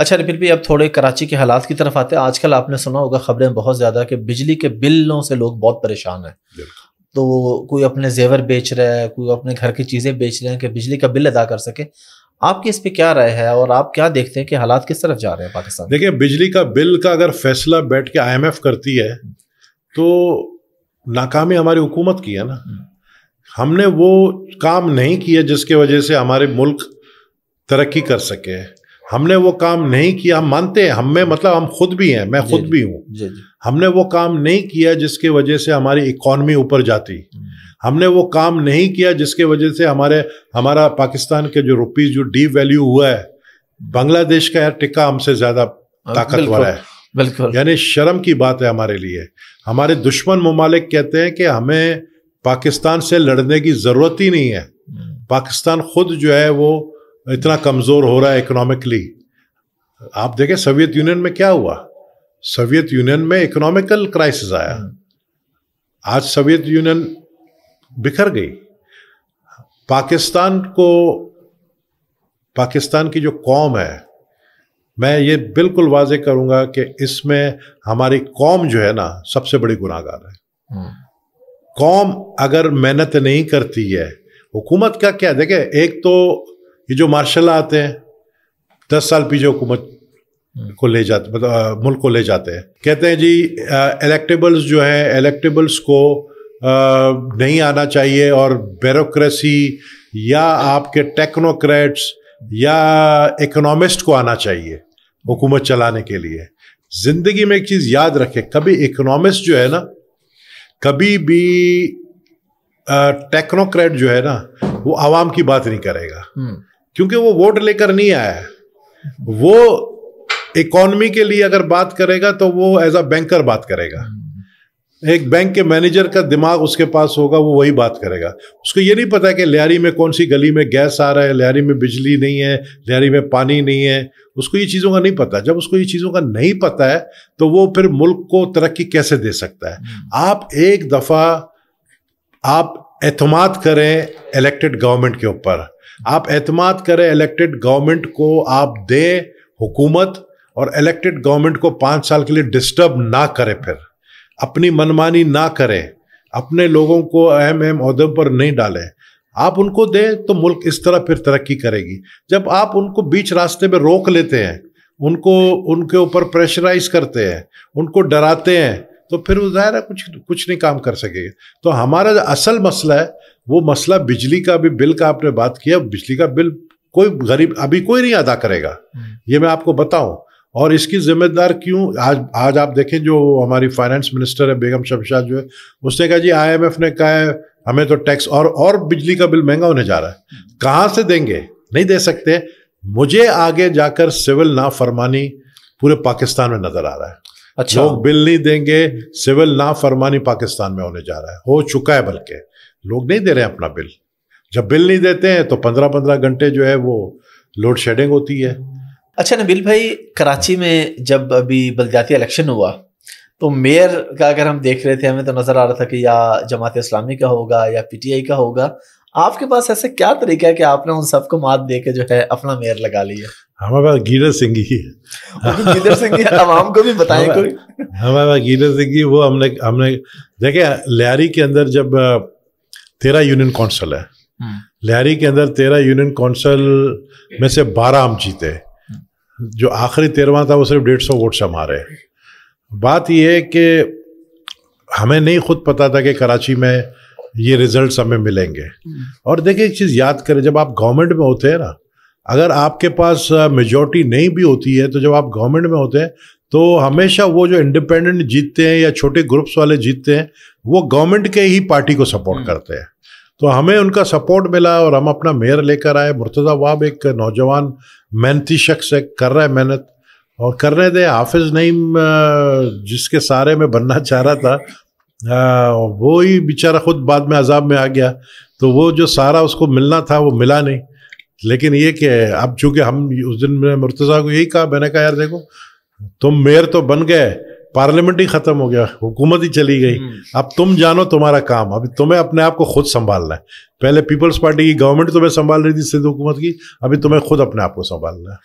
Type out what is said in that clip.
अच्छा तो फिर भी अब थोड़े कराची के हालात की तरफ आते हैं आजकल आपने सुना होगा खबरें बहुत ज़्यादा कि बिजली के बिलों से लोग बहुत परेशान हैं तो कोई अपने जेवर बेच रहा है कोई अपने घर की चीज़ें बेच रहे हैं कि बिजली का बिल अदा कर सके आपकी इस पे क्या राय है और आप क्या देखते हैं कि हालात किस तरफ जा रहे हैं पाकिस्तान देखिए बिजली का बिल का अगर फैसला बैठ के आई करती है हम्म। तो नाकामी हमारी हुकूमत की है ना हम्म। हमने वो काम नहीं किया जिसके वजह से हमारे मुल्क तरक्की कर सके हमने वो काम नहीं किया हम मानते हैं हमें मतलब हम खुद भी हैं मैं खुद भी हूँ हमने वो काम नहीं किया जिसके वजह से हमारी इकॉनमी ऊपर जाती हम्म। हमने वो काम नहीं किया जिसके वजह से हमारे हमारा पाकिस्तान के जो रुपीज़ जो डी वैल्यू हुआ है बांग्लादेश का यार टिक्का हमसे ज़्यादा ताकतवर है बिल्कुल यानी शर्म की बात है हमारे लिए हमारे दुश्मन ममालिक कहते हैं कि हमें पाकिस्तान से लड़ने की ज़रूरत ही नहीं है हम्म। पाकिस्तान खुद जो है वो इतना कमज़ोर हो रहा है इकोनॉमिकली आप देखें सोवियत यूनियन में क्या हुआ सोवियत यूनियन में इकोनॉमिकल क्राइसिस आया आज सोवियत यूनियन बिखर गई पाकिस्तान को पाकिस्तान की जो कौम है मैं ये बिल्कुल वाजे करूंगा कि इसमें हमारी कौम जो है ना सबसे बड़ी गुनागार है हम्म। कौम अगर मेहनत नहीं करती है हुकूमत का क्या देखे एक तो ये जो मार्शल आते हैं दस साल पीछे हुकूमत को ले जाते मतलब मुल्क को ले जाते हैं कहते हैं जी इलेक्टेबल्स जो हैं इलेक्टेबल्स को आ, नहीं आना चाहिए और बेरोक्रेसी या आपके टेक्नोक्रेट्स या इकोनॉमिस्ट को आना चाहिए हुकूमत चलाने के लिए ज़िंदगी में एक चीज़ याद रखें कभी इकोनॉमिस्ट जो है ना कभी भी टेक्नोक्रेट जो है ना वो आवाम की बात नहीं करेगा हम्म। क्योंकि वो वोट लेकर नहीं आया है वो इकोनॉमी के लिए अगर बात करेगा तो वो एज अ बैंकर बात करेगा एक बैंक के मैनेजर का दिमाग उसके पास होगा वो वही बात करेगा उसको ये नहीं पता कि लियारी में कौन सी गली में गैस आ रहा है लियारी में बिजली नहीं है लियारी में पानी नहीं है उसको ये चीज़ों का नहीं पता जब उसको ये चीज़ों का नहीं पता है तो वो फिर मुल्क को तरक्की कैसे दे सकता है आप एक दफ़ा आप एतमाद करें इलेक्टेड गवर्नमेंट के ऊपर आप एतमाद करें इलेक्टेड गवर्नमेंट को आप दें हुकूमत और इलेक्टेड गवर्नमेंट को पाँच साल के लिए डिस्टर्ब ना करें फिर अपनी मनमानी ना करें अपने लोगों को अहम अहम अहदे पर नहीं डालें आप उनको दें तो मुल्क इस तरह फिर तरक्की करेगी जब आप उनको बीच रास्ते में रोक लेते हैं उनको उनके ऊपर प्रेशराइज करते हैं उनको डराते हैं तो फिर वो ज़ाहिर है कुछ कुछ नहीं काम कर सकेगा तो हमारा जो असल मसला है वो मसला बिजली का भी बिल का आपने बात किया बिजली का बिल कोई गरीब अभी कोई नहीं अदा करेगा हम्म। ये मैं आपको बताऊं और इसकी जिम्मेदार क्यों आज आज आप देखें जो हमारी फाइनेंस मिनिस्टर है बेगम शमशाद जो है उसने कहा जी आईएमएफ ने कहा है हमें तो टैक्स और और बिजली का बिल महंगा होने जा रहा है हम्म। कहाँ से देंगे नहीं दे सकते मुझे आगे जाकर सिविल ना फरमानी पूरे पाकिस्तान में नजर आ रहा है अच्छा लोग बिल नहीं देंगे सिविल ना फरमानी पाकिस्तान में होने जा रहा है हो चुका है बल्कि लोग नहीं दे रहे अपना बिल जब बिल नहीं देते हैं तो पंद्रह पंद्रह घंटे जो है वो लोड शेडिंग होती है अच्छा नबील भाई कराची में जब अभी बलदाती इलेक्शन हुआ तो मेयर का अगर हम देख रहे थे हमें तो नज़र आ रहा था कि या जमात इस्लामी का होगा या पीटीआई का होगा आपके पास ऐसे क्या तरीका है कि आपने उन सबको मात दे के जो है अपना मेयर लगा लिया हमारे पास गीरज सिंह ही है सिंह आवाम को भी बताए कोई हमारे पास गीरज सिंह ही वो हमने हमने देखे लियारी के अंदर जब तेरह यूनियन काउंसिल है हम्म। लियारी के अंदर तेरह यूनियन काउंसिल में से बारह हम जीते जो आखिरी तेरहवा था वो सिर्फ डेढ़ सौ वोट से हमारे बात यह है कि हमें नहीं खुद पता था कि कराची में ये रिजल्ट हमें मिलेंगे हम्म। और देखिए एक चीज़ याद करें जब आप गवर्नमेंट में होते हैं ना अगर आपके पास मेजोरिटी नहीं भी होती है तो जब आप गवर्नमेंट में होते हैं तो हमेशा वो जो इंडिपेंडेंट जीतते हैं या छोटे ग्रुप्स वाले जीतते हैं वो गवर्नमेंट के ही पार्टी को सपोर्ट हम्म। करते हैं तो हमें उनका सपोर्ट मिला और हम अपना मेयर लेकर आए मुर्तज़ा वाब एक नौजवान मेहनती शख्स है कर रहा है मेहनत और कर रहे थे हाफिज़ नईम जिसके सारे में बनना चाह रहा था वो ही बेचारा खुद बाद में अजाब में आ गया तो वो जो सारा उसको मिलना था वो मिला नहीं लेकिन ये क्या है अब चूंकि हम उस दिन मैंने मुर्तज़ा को यही कहा मैंने कहा यार देखो तुम मेयर तो बन गए पार्लियामेंट ही ख़त्म हो गया हुकूमत ही चली गई हम्म। अब तुम जानो तुम्हारा काम अभी तुम्हें अपने आप को खुद संभालना है पहले पीपल्स पार्टी की गवर्नमेंट तुम्हें संभाल रही थी सिंध हुकूमत की अभी तुम्हें खुद अपने आप को संभालना है